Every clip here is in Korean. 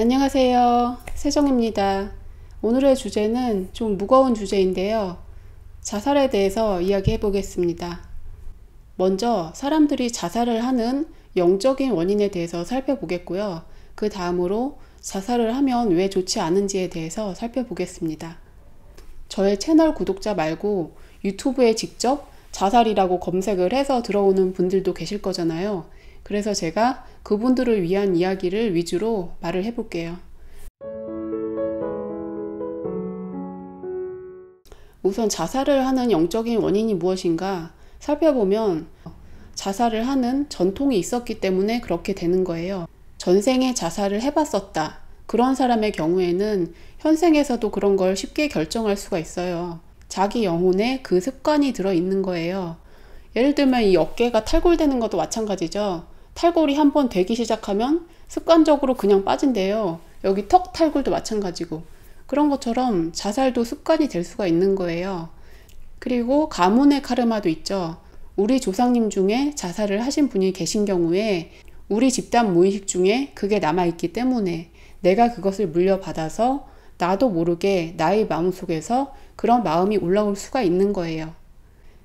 안녕하세요. 세정입니다. 오늘의 주제는 좀 무거운 주제인데요. 자살에 대해서 이야기해 보겠습니다. 먼저 사람들이 자살을 하는 영적인 원인에 대해서 살펴보겠고요. 그 다음으로 자살을 하면 왜 좋지 않은지에 대해서 살펴보겠습니다. 저의 채널 구독자 말고 유튜브에 직접 자살이라고 검색을 해서 들어오는 분들도 계실 거잖아요. 그래서 제가 그분들을 위한 이야기를 위주로 말을 해볼게요. 우선 자살을 하는 영적인 원인이 무엇인가 살펴보면 자살을 하는 전통이 있었기 때문에 그렇게 되는 거예요. 전생에 자살을 해봤었다. 그런 사람의 경우에는 현생에서도 그런 걸 쉽게 결정할 수가 있어요. 자기 영혼에 그 습관이 들어있는 거예요. 예를 들면 이 어깨가 탈골되는 것도 마찬가지죠. 탈골이 한번 되기 시작하면 습관적으로 그냥 빠진대요. 여기 턱 탈골도 마찬가지고. 그런 것처럼 자살도 습관이 될 수가 있는 거예요. 그리고 가문의 카르마도 있죠. 우리 조상님 중에 자살을 하신 분이 계신 경우에 우리 집단 무의식 중에 그게 남아있기 때문에 내가 그것을 물려받아서 나도 모르게 나의 마음속에서 그런 마음이 올라올 수가 있는 거예요.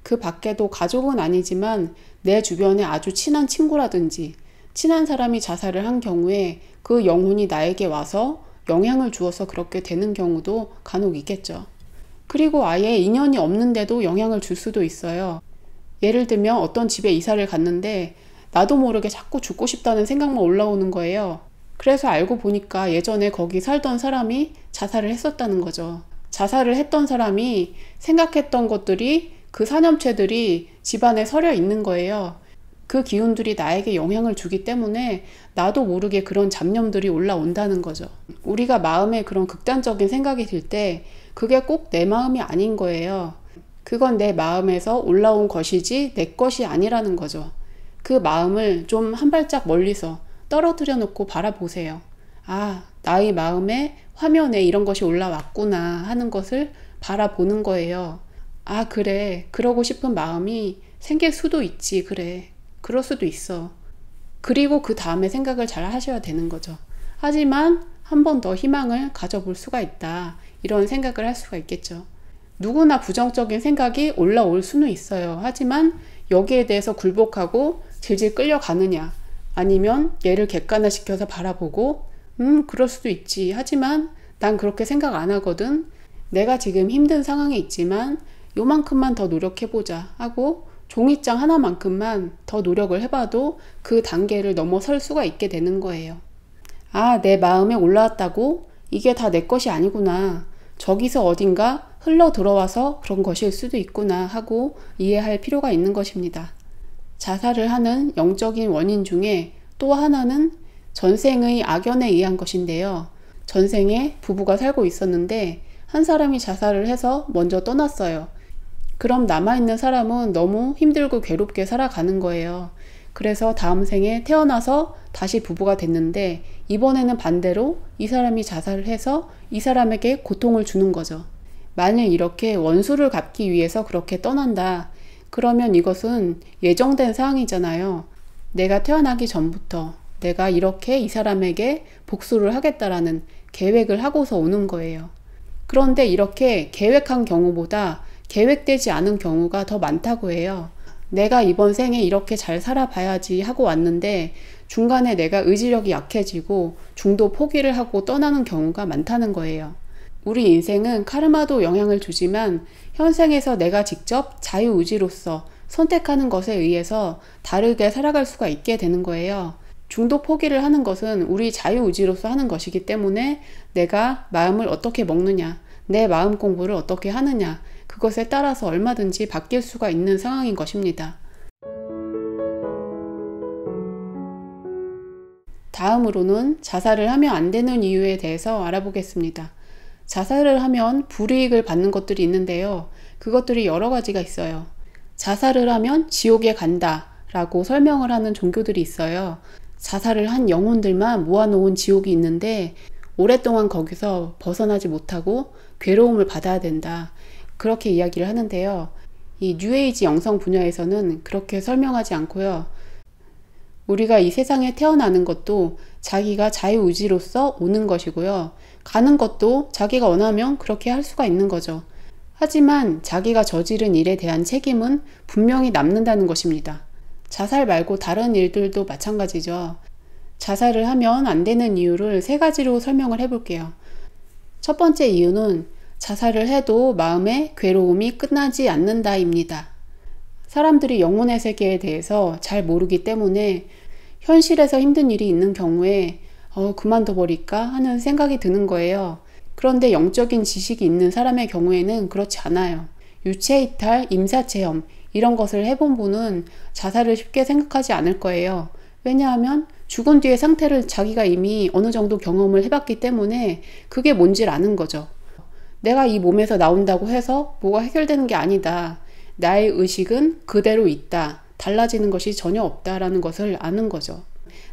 그 밖에도 가족은 아니지만 내 주변에 아주 친한 친구라든지 친한 사람이 자살을 한 경우에 그 영혼이 나에게 와서 영향을 주어서 그렇게 되는 경우도 간혹 있겠죠. 그리고 아예 인연이 없는데도 영향을 줄 수도 있어요. 예를 들면 어떤 집에 이사를 갔는데 나도 모르게 자꾸 죽고 싶다는 생각만 올라오는 거예요. 그래서 알고 보니까 예전에 거기 살던 사람이 자살을 했었다는 거죠. 자살을 했던 사람이 생각했던 것들이 그 사념체들이 집안에 서려 있는 거예요. 그 기운들이 나에게 영향을 주기 때문에 나도 모르게 그런 잡념들이 올라온다는 거죠. 우리가 마음에 그런 극단적인 생각이 들 때 그게 꼭 내 마음이 아닌 거예요. 그건 내 마음에서 올라온 것이지 내 것이 아니라는 거죠. 그 마음을 좀 한 발짝 멀리서 떨어뜨려 놓고 바라보세요. 아, 나의 마음에 화면에 이런 것이 올라왔구나 하는 것을 바라보는 거예요. 아, 그래. 그러고 싶은 마음이 생길 수도 있지. 그래. 그럴 수도 있어. 그리고 그 다음에 생각을 잘 하셔야 되는 거죠. 하지만 한 번 더 희망을 가져볼 수가 있다. 이런 생각을 할 수가 있겠죠. 누구나 부정적인 생각이 올라올 수는 있어요. 하지만 여기에 대해서 굴복하고 질질 끌려가느냐, 아니면 얘를 객관화시켜서 바라보고, 음, 그럴 수도 있지. 하지만 난 그렇게 생각 안 하거든. 내가 지금 힘든 상황에 있지만 요만큼만 더 노력해보자 하고 종이장 하나만큼만 더 노력을 해봐도 그 단계를 넘어설 수가 있게 되는 거예요. 아, 내 마음에 올라왔다고? 이게 다 내 것이 아니구나. 저기서 어딘가 흘러 들어와서 그런 것일 수도 있구나 하고 이해할 필요가 있는 것입니다. 자살을 하는 영적인 원인 중에 또 하나는 전생의 악연에 의한 것인데요. 전생에 부부가 살고 있었는데 한 사람이 자살을 해서 먼저 떠났어요. 그럼 남아있는 사람은 너무 힘들고 괴롭게 살아가는 거예요. 그래서 다음 생에 태어나서 다시 부부가 됐는데 이번에는 반대로 이 사람이 자살을 해서 이 사람에게 고통을 주는 거죠. 만일 이렇게 원수를 갚기 위해서 그렇게 떠난다. 그러면 이것은 예정된 사항이잖아요 내가 태어나기 전부터 내가 이렇게 이 사람에게 복수를 하겠다라는 계획을 하고서 오는 거예요. 그런데 이렇게 계획한 경우보다 계획되지 않은 경우가 더 많다고 해요. 내가 이번 생에 이렇게 잘 살아봐야지 하고 왔는데 중간에 내가 의지력이 약해지고 중도 포기를 하고 떠나는 경우가 많다는 거예요. 우리 인생은 카르마도 영향을 주지만 현생에서 내가 직접 자유의지로서 선택하는 것에 의해서 다르게 살아갈 수가 있게 되는 거예요. 중도 포기를 하는 것은 우리 자유의지로서 하는 것이기 때문에 내가 마음을 어떻게 먹느냐, 내 마음 공부를 어떻게 하느냐, 그것에 따라서 얼마든지 바뀔 수가 있는 상황인 것입니다. 다음으로는 자살을 하면 안 되는 이유에 대해서 알아보겠습니다. 자살을 하면 불이익을 받는 것들이 있는데요. 그것들이 여러 가지가 있어요. 자살을 하면 지옥에 간다 라고 설명을 하는 종교들이 있어요. 자살을 한 영혼들만 모아놓은 지옥이 있는데 오랫동안 거기서 벗어나지 못하고 괴로움을 받아야 된다. 그렇게 이야기를 하는데요. 이 뉴에이지 영성 분야에서는 그렇게 설명하지 않고요. 우리가 이 세상에 태어나는 것도 자기가 자유의지로서 오는 것이고요. 가는 것도 자기가 원하면 그렇게 할 수가 있는 거죠. 하지만 자기가 저지른 일에 대한 책임은 분명히 남는다는 것입니다. 자살 말고 다른 일들도 마찬가지죠. 자살을 하면 안 되는 이유를 세 가지로 설명을 해볼게요. 첫 번째 이유는 자살을 해도 마음의 괴로움이 끝나지 않는다입니다. 사람들이 영혼의 세계에 대해서 잘 모르기 때문에 현실에서 힘든 일이 있는 경우에 어, 그만둬버릴까 하는 생각이 드는 거예요. 그런데 영적인 지식이 있는 사람의 경우에는 그렇지 않아요. 유체이탈, 임사체험, 이런 것을 해본 분은 자살을 쉽게 생각하지 않을 거예요. 왜냐하면 죽은 뒤의 상태를 자기가 이미 어느 정도 경험을 해봤기 때문에 그게 뭔지를 아는 거죠. 내가 이 몸에서 나온다고 해서 뭐가 해결되는 게 아니다. 나의 의식은 그대로 있다. 달라지는 것이 전혀 없다라는 것을 아는 거죠.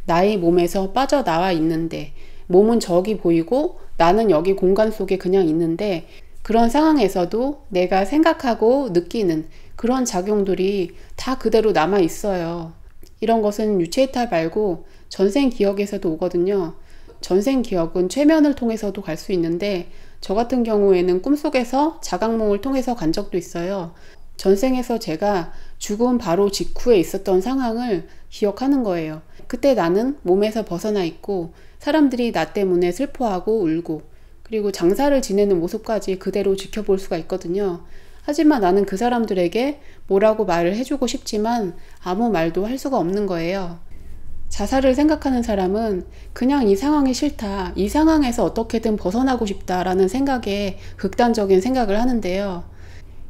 나의 몸에서 빠져나와 있는데, 몸은 저기 보이고, 나는 여기 공간 속에 그냥 있는데, 그런 상황에서도 내가 생각하고 느끼는 그런 작용들이 다 그대로 남아 있어요. 이런 것은 유체이탈 말고 전생 기억에서도 오거든요. 전생 기억은 최면을 통해서도 갈 수 있는데 저 같은 경우에는 꿈속에서 자각몽을 통해서 간 적도 있어요. 전생에서 제가 죽음 바로 직후에 있었던 상황을 기억하는 거예요. 그때 나는 몸에서 벗어나 있고 사람들이 나 때문에 슬퍼하고 울고 그리고 장사를 지내는 모습까지 그대로 지켜볼 수가 있거든요. 하지만 나는 그 사람들에게 뭐라고 말을 해주고 싶지만 아무 말도 할 수가 없는 거예요. 자살을 생각하는 사람은 그냥 이 상황이 싫다, 이 상황에서 어떻게든 벗어나고 싶다라는 생각에 극단적인 생각을 하는데요.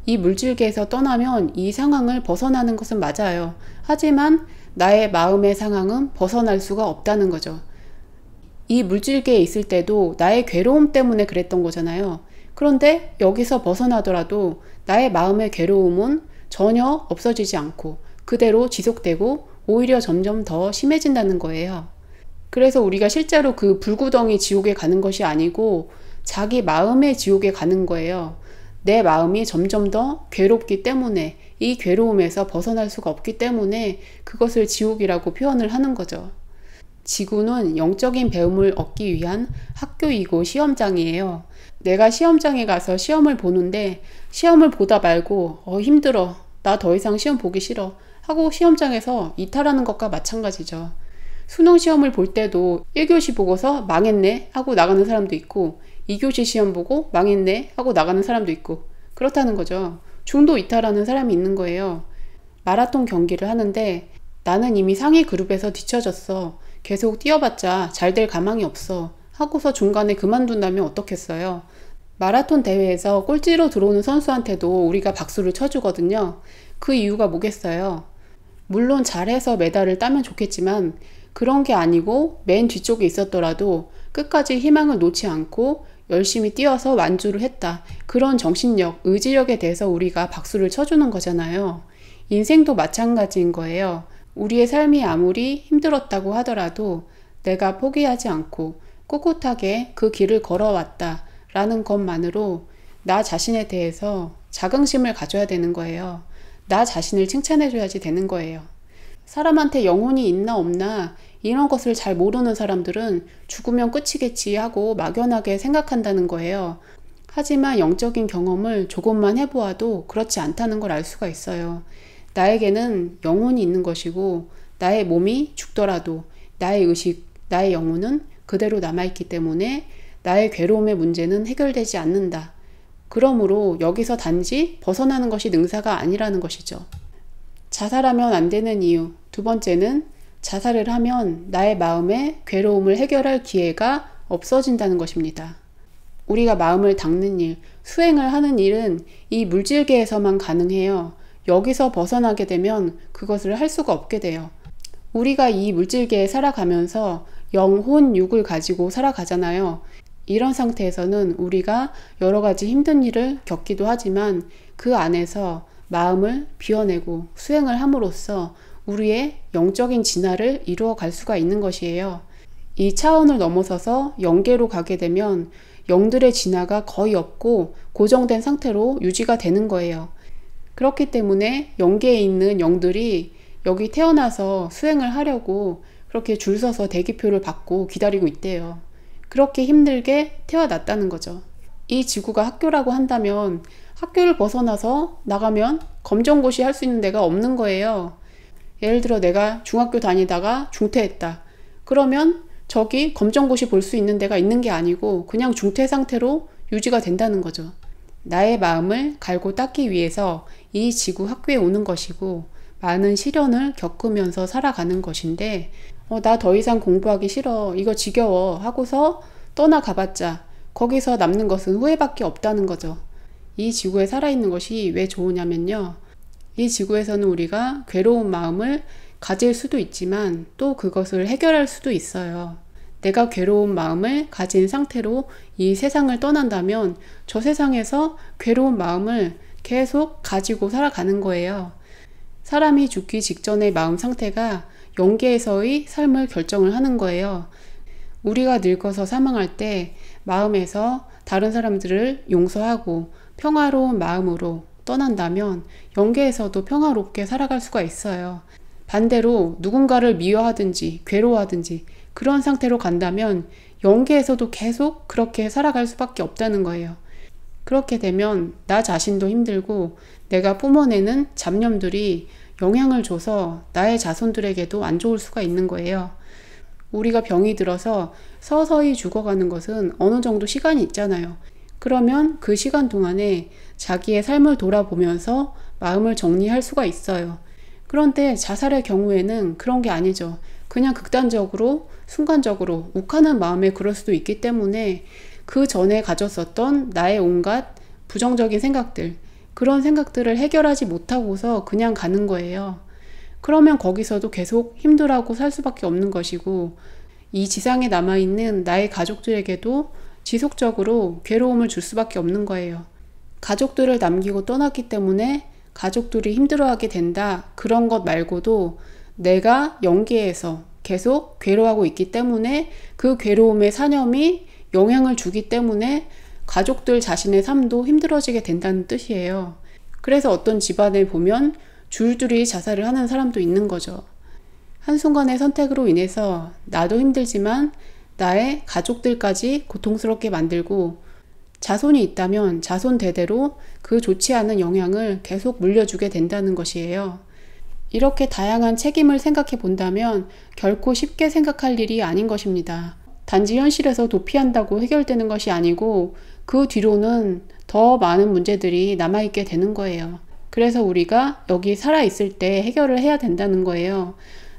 이 물줄기에서 떠나면 이 상황을 벗어나는 것은 맞아요. 하지만 나의 마음의 상황은 벗어날 수가 없다는 거죠. 이 물줄기에 있을 때도 나의 괴로움 때문에 그랬던 거잖아요. 그런데 여기서 벗어나더라도 나의 마음의 괴로움은 전혀 없어지지 않고 그대로 지속되고 오히려 점점 더 심해진다는 거예요. 그래서 우리가 실제로 그 불구덩이 지옥에 가는 것이 아니고 자기 마음의 지옥에 가는 거예요. 내 마음이 점점 더 괴롭기 때문에 이 괴로움에서 벗어날 수가 없기 때문에 그것을 지옥이라고 표현을 하는 거죠. 지구는 영적인 배움을 얻기 위한 학교이고 시험장이에요. 내가 시험장에 가서 시험을 보는데 시험을 보다 말고 어 힘들어. 나 더 이상 시험 보기 싫어. 하고 시험장에서 이탈하는 것과 마찬가지죠. 수능 시험을 볼 때도 1교시 보고서 망했네 하고 나가는 사람도 있고 2교시 시험 보고 망했네 하고 나가는 사람도 있고 그렇다는 거죠. 중도 이탈하는 사람이 있는 거예요. 마라톤 경기를 하는데 나는 이미 상위 그룹에서 뒤쳐졌어. 계속 뛰어봤자 잘 될 가망이 없어. 하고서 중간에 그만둔다면 어떻겠어요? 마라톤 대회에서 꼴찌로 들어오는 선수한테도 우리가 박수를 쳐주거든요. 그 이유가 뭐겠어요? 물론 잘해서 메달을 따면 좋겠지만 그런 게 아니고 맨 뒤쪽에 있었더라도 끝까지 희망을 놓지 않고 열심히 뛰어서 완주를 했다. 그런 정신력, 의지력에 대해서 우리가 박수를 쳐주는 거잖아요. 인생도 마찬가지인 거예요. 우리의 삶이 아무리 힘들었다고 하더라도 내가 포기하지 않고 꿋꿋하게 그 길을 걸어왔다. 라는 것만으로 나 자신에 대해서 자긍심을 가져야 되는 거예요. 나 자신을 칭찬해줘야지 되는 거예요. 사람한테 영혼이 있나 없나 이런 것을 잘 모르는 사람들은 죽으면 끝이겠지 하고 막연하게 생각한다는 거예요. 하지만 영적인 경험을 조금만 해보아도 그렇지 않다는 걸 알 수가 있어요. 나에게는 영혼이 있는 것이고, 나의 몸이 죽더라도 나의 의식, 나의 영혼은 그대로 남아있기 때문에 나의 괴로움의 문제는 해결되지 않는다. 그러므로 여기서 단지 벗어나는 것이 능사가 아니라는 것이죠. 자살하면 안 되는 이유. 두 번째는 자살을 하면 나의 마음의 괴로움을 해결할 기회가 없어진다는 것입니다. 우리가 마음을 닦는 일, 수행을 하는 일은 이 물질계에서만 가능해요. 여기서 벗어나게 되면 그것을 할 수가 없게 돼요. 우리가 이 물질계에 살아가면서 영혼 육을 가지고 살아가잖아요. 이런 상태에서는 우리가 여러 가지 힘든 일을 겪기도 하지만 그 안에서 마음을 비워내고 수행을 함으로써 우리의 영적인 진화를 이루어 갈 수가 있는 것이에요. 이 차원을 넘어서서 영계로 가게 되면 영들의 진화가 거의 없고 고정된 상태로 유지가 되는 거예요. 그렇기 때문에 영계에 있는 영들이 여기 태어나서 수행을 하려고 그렇게 줄 서서 대기표를 받고 기다리고 있대요. 그렇게 힘들게 태어났다는 거죠. 이 지구가 학교라고 한다면 학교를 벗어나서 나가면 검정고시 할 수 있는 데가 없는 거예요. 예를 들어 내가 중학교 다니다가 중퇴했다. 그러면 저기 검정고시 볼 수 있는 데가 있는 게 아니고 그냥 중퇴 상태로 유지가 된다는 거죠. 나의 마음을 갈고 닦기 위해서 이 지구 학교에 오는 것이고 많은 시련을 겪으면서 살아가는 것인데 어, 나더 이상 공부하기 싫어. 이거 지겨워. 하고서 떠나가봤자 거기서 남는 것은 후회밖에 없다는 거죠. 이 지구에 살아있는 것이 왜 좋으냐면요. 이 지구에서는 우리가 괴로운 마음을 가질 수도 있지만 또 그것을 해결할 수도 있어요. 내가 괴로운 마음을 가진 상태로 이 세상을 떠난다면 저 세상에서 괴로운 마음을 계속 가지고 살아가는 거예요. 사람이 죽기 직전의 마음 상태가 연계에서의 삶을 결정을 하는 거예요. 우리가 늙어서 사망할 때 마음에서 다른 사람들을 용서하고 평화로운 마음으로 떠난다면 연계에서도 평화롭게 살아갈 수가 있어요. 반대로 누군가를 미워하든지 괴로워하든지 그런 상태로 간다면 연계에서도 계속 그렇게 살아갈 수밖에 없다는 거예요. 그렇게 되면 나 자신도 힘들고 내가 뿜어내는 잡념들이 영향을 줘서 나의 자손들에게도 안 좋을 수가 있는 거예요. 우리가 병이 들어서 서서히 죽어가는 것은 어느 정도 시간이 있잖아요. 그러면 그 시간 동안에 자기의 삶을 돌아보면서 마음을 정리할 수가 있어요. 그런데 자살의 경우에는 그런 게 아니죠. 그냥 극단적으로, 순간적으로, 욱하는 마음에 그럴 수도 있기 때문에 그 전에 가졌었던 나의 온갖 부정적인 생각들, 그런 생각들을 해결하지 못하고서 그냥 가는 거예요. 그러면 거기서도 계속 힘들하고 어살 수밖에 없는 것이고, 이 지상에 남아있는 나의 가족들에게도 지속적으로 괴로움을 줄 수밖에 없는 거예요. 가족들을 남기고 떠났기 때문에 가족들이 힘들어하게 된다. 그런 것 말고도 내가 연계해서 계속 괴로워하고 있기 때문에 그 괴로움의 사념이 영향을 주기 때문에 가족들 자신의 삶도 힘들어지게 된다는 뜻이에요. 그래서 어떤 집안을 보면 줄줄이 자살을 하는 사람도 있는 거죠. 한순간의 선택으로 인해서 나도 힘들지만 나의 가족들까지 고통스럽게 만들고 자손이 있다면 자손 대대로 그 좋지 않은 영향을 계속 물려주게 된다는 것이에요. 이렇게 다양한 책임을 생각해 본다면 결코 쉽게 생각할 일이 아닌 것입니다. 단지 현실에서 도피한다고 해결되는 것이 아니고 그 뒤로는 더 많은 문제들이 남아있게 되는 거예요. 그래서 우리가 여기 살아있을 때 해결을 해야 된다는 거예요.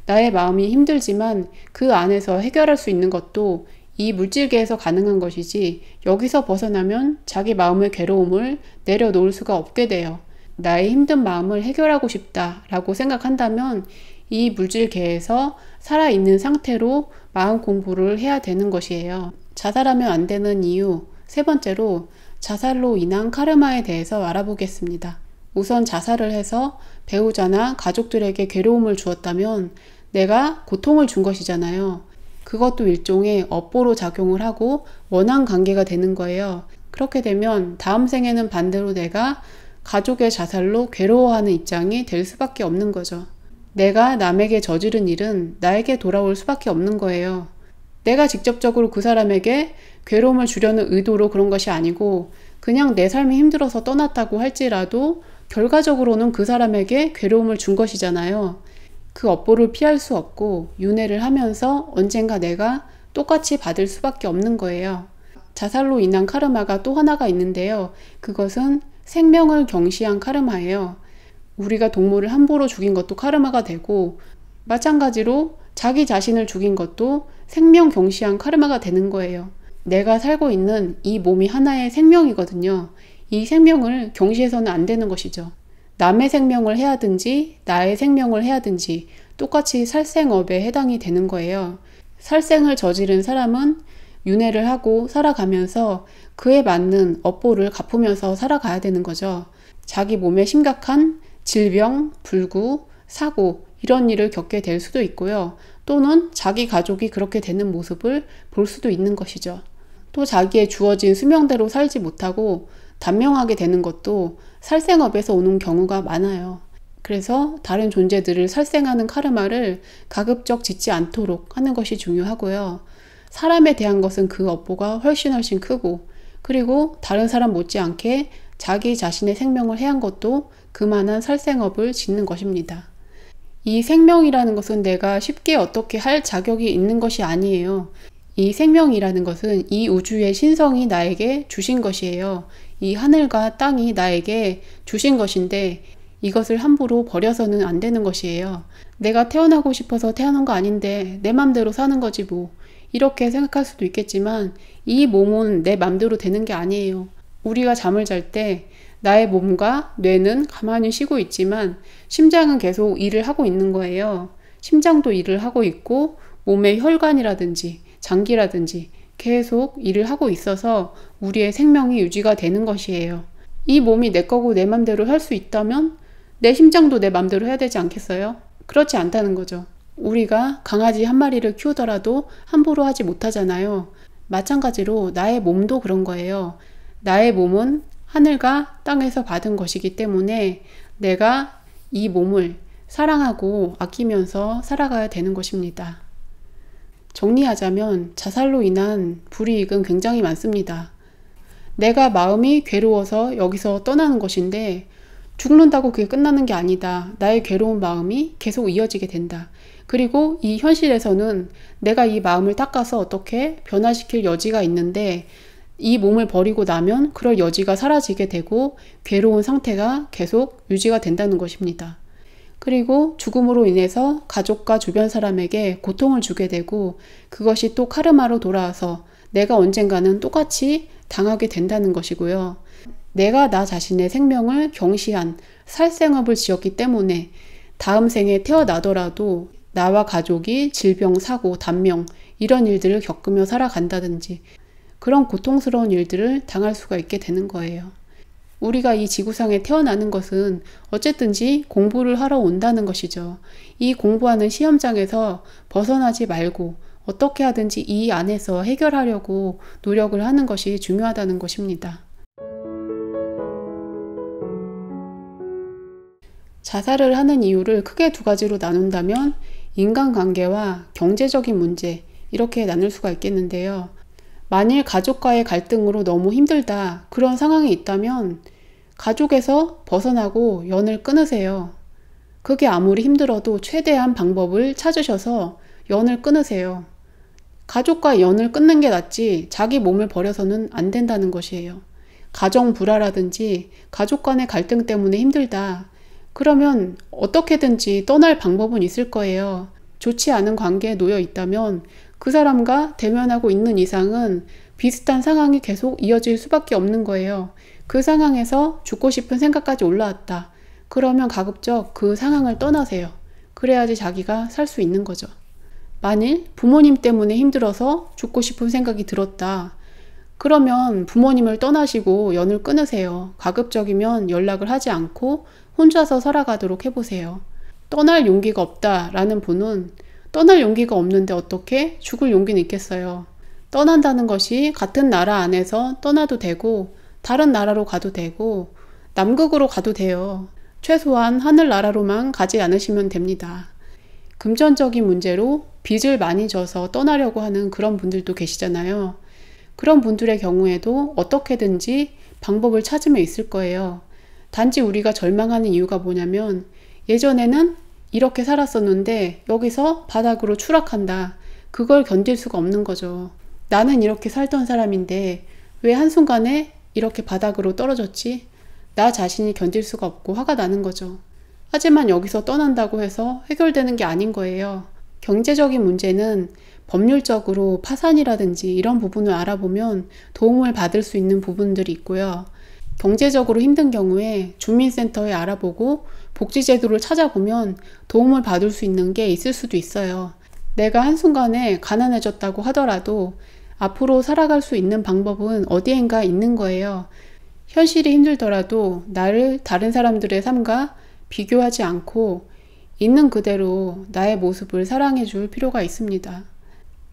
나의 마음이 힘들지만 그 안에서 해결할 수 있는 것도 이 물질계에서 가능한 것이지 여기서 벗어나면 자기 마음의 괴로움을 내려놓을 수가 없게 돼요. 나의 힘든 마음을 해결하고 싶다라고 생각한다면 이 물질계에서 살아있는 상태로 마음 공부를 해야 되는 것이에요. 자살하면 안 되는 이유, 세 번째로 자살로 인한 카르마에 대해서 알아보겠습니다. 우선 자살을 해서 배우자나 가족들에게 괴로움을 주었다면 내가 고통을 준 것이잖아요. 그것도 일종의 업보로 작용을 하고 원한 관계가 되는 거예요. 그렇게 되면 다음 생에는 반대로 내가 가족의 자살로 괴로워하는 입장이 될 수밖에 없는 거죠. 내가 남에게 저지른 일은 나에게 돌아올 수밖에 없는 거예요. 내가 직접적으로 그 사람에게 괴로움을 주려는 의도로 그런 것이 아니고 그냥 내 삶이 힘들어서 떠났다고 할지라도 결과적으로는 그 사람에게 괴로움을 준 것이잖아요. 그 업보를 피할 수 없고 윤회를 하면서 언젠가 내가 똑같이 받을 수밖에 없는 거예요. 자살로 인한 카르마가 또 하나가 있는데요. 그것은 생명을 경시한 카르마예요. 우리가 동물을 함부로 죽인 것도 카르마가 되고 마찬가지로 자기 자신을 죽인 것도 생명 경시한 카르마가 되는 거예요. 내가 살고 있는 이 몸이 하나의 생명이거든요. 이 생명을 경시해서는 안 되는 것이죠. 남의 생명을 해야든지 나의 생명을 해야든지 똑같이 살생업에 해당이 되는 거예요. 살생을 저지른 사람은 윤회를 하고 살아가면서 그에 맞는 업보를 갚으면서 살아가야 되는 거죠. 자기 몸에 심각한 질병, 불구, 사고 이런 일을 겪게 될 수도 있고요. 또는 자기 가족이 그렇게 되는 모습을 볼 수도 있는 것이죠. 또 자기의 주어진 수명대로 살지 못하고 단명하게 되는 것도 살생업에서 오는 경우가 많아요. 그래서 다른 존재들을 살생하는 카르마를 가급적 짓지 않도록 하는 것이 중요하고요. 사람에 대한 것은 그 업보가 훨씬 훨씬 크고, 그리고 다른 사람 못지않게 자기 자신의 생명을 해한 것도 그만한 살생업을 짓는 것입니다. 이 생명이라는 것은 내가 쉽게 어떻게 할 자격이 있는 것이 아니에요. 이 생명이라는 것은 이 우주의 신성이 나에게 주신 것이에요. 이 하늘과 땅이 나에게 주신 것인데 이것을 함부로 버려서는 안 되는 것이에요. 내가 태어나고 싶어서 태어난 거 아닌데 내 맘대로 사는 거지 뭐. 이렇게 생각할 수도 있겠지만 이 몸은 내 맘대로 되는 게 아니에요. 우리가 잠을 잘때 나의 몸과 뇌는 가만히 쉬고 있지만 심장은 계속 일을 하고 있는 거예요. 심장도 일을 하고 있고 몸의 혈관이라든지 장기라든지 계속 일을 하고 있어서 우리의 생명이 유지가 되는 것이에요. 이 몸이 내 거고 내 맘대로 할 수 있다면 내 심장도 내 맘대로 해야 되지 않겠어요? 그렇지 않다는 거죠. 우리가 강아지 한 마리를 키우더라도 함부로 하지 못하잖아요. 마찬가지로 나의 몸도 그런 거예요. 나의 몸은 하늘과 땅에서 받은 것이기 때문에 내가 이 몸을 사랑하고 아끼면서 살아가야 되는 것입니다. 정리하자면 자살로 인한 불이익은 굉장히 많습니다. 내가 마음이 괴로워서 여기서 떠나는 것인데 죽는다고 그게 끝나는 게 아니다. 나의 괴로운 마음이 계속 이어지게 된다. 그리고 이 현실에서는 내가 이 마음을 닦아서 어떻게 변화시킬 여지가 있는데 이 몸을 버리고 나면 그럴 여지가 사라지게 되고 괴로운 상태가 계속 유지가 된다는 것입니다. 그리고 죽음으로 인해서 가족과 주변 사람에게 고통을 주게 되고 그것이 또 카르마로 돌아와서 내가 언젠가는 똑같이 당하게 된다는 것이고요. 내가 나 자신의 생명을 경시한 살생업을 지었기 때문에 다음 생에 태어나더라도 나와 가족이 질병, 사고, 단명 이런 일들을 겪으며 살아간다든지 그런 고통스러운 일들을 당할 수가 있게 되는 거예요. 우리가 이 지구상에 태어나는 것은 어쨌든지 공부를 하러 온다는 것이죠. 이 공부하는 시험장에서 벗어나지 말고 어떻게 하든지 이 안에서 해결하려고 노력을 하는 것이 중요하다는 것입니다. 자살을 하는 이유를 크게 두 가지로 나눈다면 인간관계와 경제적인 문제 이렇게 나눌 수가 있겠는데요. 만일 가족과의 갈등으로 너무 힘들다 그런 상황이 있다면 가족에서 벗어나고 연을 끊으세요. 그게 아무리 힘들어도 최대한 방법을 찾으셔서 연을 끊으세요. 가족과 연을 끊는 게 낫지 자기 몸을 버려서는 안 된다는 것이에요. 가정 불화라든지 가족 간의 갈등 때문에 힘들다. 그러면 어떻게든지 떠날 방법은 있을 거예요. 좋지 않은 관계에 놓여 있다면 그 사람과 대면하고 있는 이상은 비슷한 상황이 계속 이어질 수밖에 없는 거예요. 그 상황에서 죽고 싶은 생각까지 올라왔다. 그러면 가급적 그 상황을 떠나세요. 그래야지 자기가 살 수 있는 거죠. 만일 부모님 때문에 힘들어서 죽고 싶은 생각이 들었다. 그러면 부모님을 떠나시고 연을 끊으세요. 가급적이면 연락을 하지 않고 혼자서 살아가도록 해보세요. 떠날 용기가 없다라는 분은 떠날 용기가 없는데 어떻게 죽을 용기는 있겠어요. 떠난다는 것이 같은 나라 안에서 떠나도 되고, 다른 나라로 가도 되고, 남극으로 가도 돼요. 최소한 하늘나라로만 가지 않으시면 됩니다. 금전적인 문제로 빚을 많이 져서 떠나려고 하는 그런 분들도 계시잖아요. 그런 분들의 경우에도 어떻게든지 방법을 찾으면 있을 거예요. 단지 우리가 절망하는 이유가 뭐냐면 예전에는 이렇게 살았었는데 여기서 바닥으로 추락한다. 그걸 견딜 수가 없는 거죠. 나는 이렇게 살던 사람인데 왜 한순간에 이렇게 바닥으로 떨어졌지? 나 자신이 견딜 수가 없고 화가 나는 거죠. 하지만 여기서 떠난다고 해서 해결되는 게 아닌 거예요. 경제적인 문제는 법률적으로 파산이라든지 이런 부분을 알아보면 도움을 받을 수 있는 부분들이 있고요. 경제적으로 힘든 경우에 주민센터에 알아보고 복지제도를 찾아보면 도움을 받을 수 있는 게 있을 수도 있어요. 내가 한순간에 가난해졌다고 하더라도 앞으로 살아갈 수 있는 방법은 어디엔가 있는 거예요. 현실이 힘들더라도 나를 다른 사람들의 삶과 비교하지 않고 있는 그대로 나의 모습을 사랑해 줄 필요가 있습니다.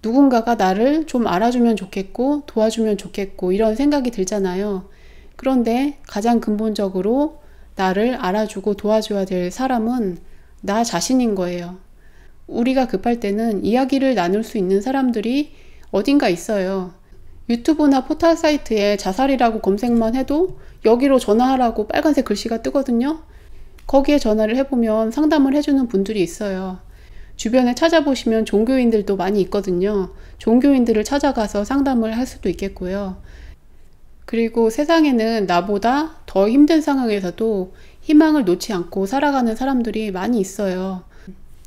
누군가가 나를 좀 알아주면 좋겠고 도와주면 좋겠고 이런 생각이 들잖아요. 그런데 가장 근본적으로 나를 알아주고 도와줘야 될 사람은 나 자신인 거예요. 우리가 급할 때는 이야기를 나눌 수 있는 사람들이 어딘가 있어요. 유튜브나 포털 사이트에 자살이라고 검색만 해도 여기로 전화하라고 빨간색 글씨가 뜨거든요. 거기에 전화를 해보면 상담을 해주는 분들이 있어요. 주변에 찾아보시면 종교인들도 많이 있거든요. 종교인들을 찾아가서 상담을 할 수도 있겠고요. 그리고 세상에는 나보다 더 힘든 상황에서도 희망을 놓지 않고 살아가는 사람들이 많이 있어요.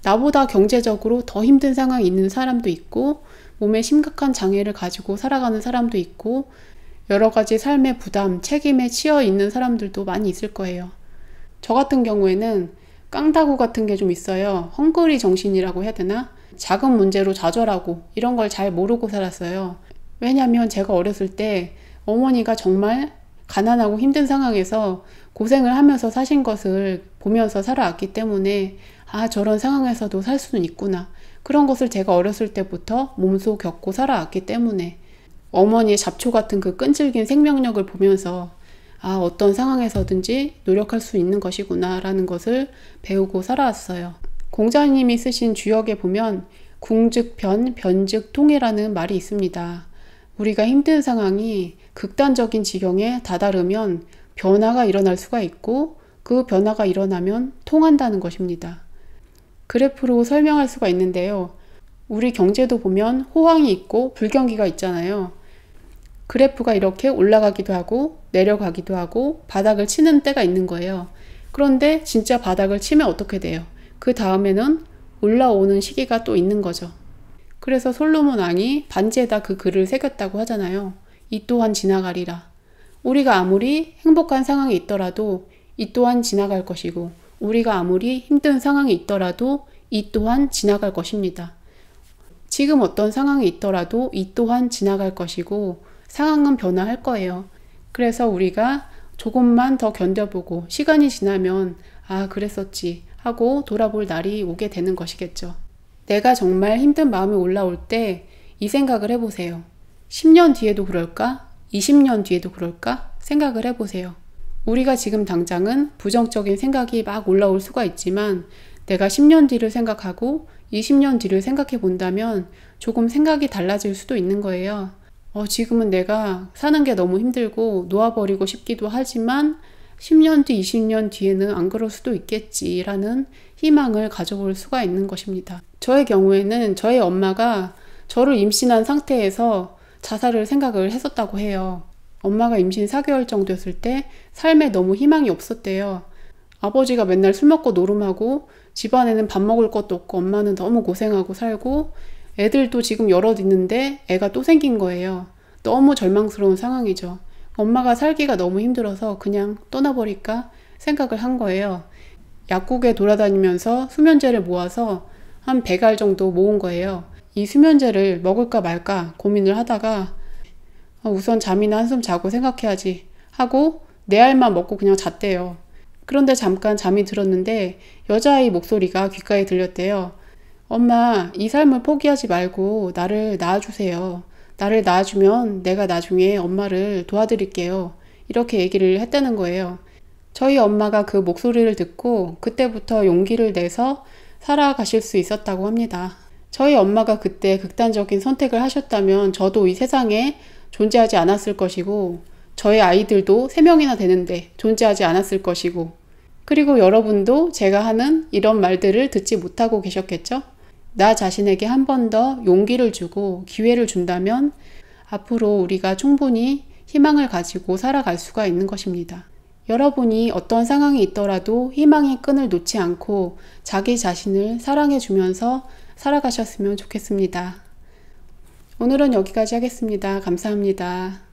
나보다 경제적으로 더 힘든 상황이 있는 사람도 있고, 몸에 심각한 장애를 가지고 살아가는 사람도 있고, 여러 가지 삶의 부담, 책임에 치여 있는 사람들도 많이 있을 거예요. 저 같은 경우에는 깡다구 같은 게 좀 있어요. 헝그리 정신이라고 해야 되나? 작은 문제로 좌절하고 이런 걸 잘 모르고 살았어요. 왜냐면 제가 어렸을 때 어머니가 정말 가난하고 힘든 상황에서 고생을 하면서 사신 것을 보면서 살아왔기 때문에 아 저런 상황에서도 살 수는 있구나 그런 것을 제가 어렸을 때부터 몸소 겪고 살아왔기 때문에 어머니의 잡초 같은 그 끈질긴 생명력을 보면서 아 어떤 상황에서든지 노력할 수 있는 것이구나 라는 것을 배우고 살아왔어요 공자님이 쓰신 주역에 보면 궁즉 변, 변즉 통이라는 말이 있습니다 우리가 힘든 상황이 극단적인 지경에 다다르면 변화가 일어날 수가 있고 그 변화가 일어나면 통한다는 것입니다. 그래프로 설명할 수가 있는데요. 우리 경제도 보면 호황이 있고 불경기가 있잖아요. 그래프가 이렇게 올라가기도 하고 내려가기도 하고 바닥을 치는 때가 있는 거예요. 그런데 진짜 바닥을 치면 어떻게 돼요? 그 다음에는 올라오는 시기가 또 있는 거죠. 그래서 솔로몬 왕이 반지에다 그 글을 새겼다고 하잖아요. 이 또한 지나가리라. 우리가 아무리 행복한 상황이 있더라도 이 또한 지나갈 것이고 우리가 아무리 힘든 상황이 있더라도 이 또한 지나갈 것입니다. 지금 어떤 상황이 있더라도 이 또한 지나갈 것이고 상황은 변화할 거예요. 그래서 우리가 조금만 더 견뎌보고 시간이 지나면 아 그랬었지 하고 돌아볼 날이 오게 되는 것이겠죠. 내가 정말 힘든 마음이 올라올 때 이 생각을 해보세요. 10년 뒤에도 그럴까? 20년 뒤에도 그럴까? 생각을 해보세요. 우리가 지금 당장은 부정적인 생각이 막 올라올 수가 있지만 내가 10년 뒤를 생각하고 20년 뒤를 생각해 본다면 조금 생각이 달라질 수도 있는 거예요. 어, 지금은 내가 사는 게 너무 힘들고 놓아버리고 싶기도 하지만 10년 뒤, 20년 뒤에는 안 그럴 수도 있겠지라는 희망을 가져볼 수가 있는 것입니다. 저의 경우에는 저의 엄마가 저를 임신한 상태에서 자살을 생각을 했었다고 해요. 엄마가 임신 4개월 정도였을 때 삶에 너무 희망이 없었대요. 아버지가 맨날 술 먹고 노름하고 집안에는 밥 먹을 것도 없고 엄마는 너무 고생하고 살고 애들도 지금 여럿 있는데 애가 또 생긴 거예요. 너무 절망스러운 상황이죠. 엄마가 살기가 너무 힘들어서 그냥 떠나버릴까 생각을 한 거예요. 약국에 돌아다니면서 수면제를 모아서 한 100알 정도 모은 거예요. 이 수면제를 먹을까 말까 고민을 하다가 아, 우선 잠이나 한숨 자고 생각해야지 하고 내 알만 먹고 그냥 잤대요. 그런데 잠깐 잠이 들었는데 여자아이 목소리가 귓가에 들렸대요. 엄마, 이 삶을 포기하지 말고 나를 낳아주세요. 나를 낳아주면 내가 나중에 엄마를 도와드릴게요. 이렇게 얘기를 했다는 거예요. 저희 엄마가 그 목소리를 듣고 그때부터 용기를 내서 살아가실 수 있었다고 합니다. 저희 엄마가 그때 극단적인 선택을 하셨다면 저도 이 세상에 존재하지 않았을 것이고 저의 아이들도 세명이나 되는데 존재하지 않았을 것이고 그리고 여러분도 제가 하는 이런 말들을 듣지 못하고 계셨겠죠? 나 자신에게 한 번 더 용기를 주고 기회를 준다면 앞으로 우리가 충분히 희망을 가지고 살아갈 수가 있는 것입니다. 여러분이 어떤 상황이 있더라도 희망의 끈을 놓지 않고 자기 자신을 사랑해 주면서 살아가셨으면 좋겠습니다. 오늘은 여기까지 하겠습니다. 감사합니다.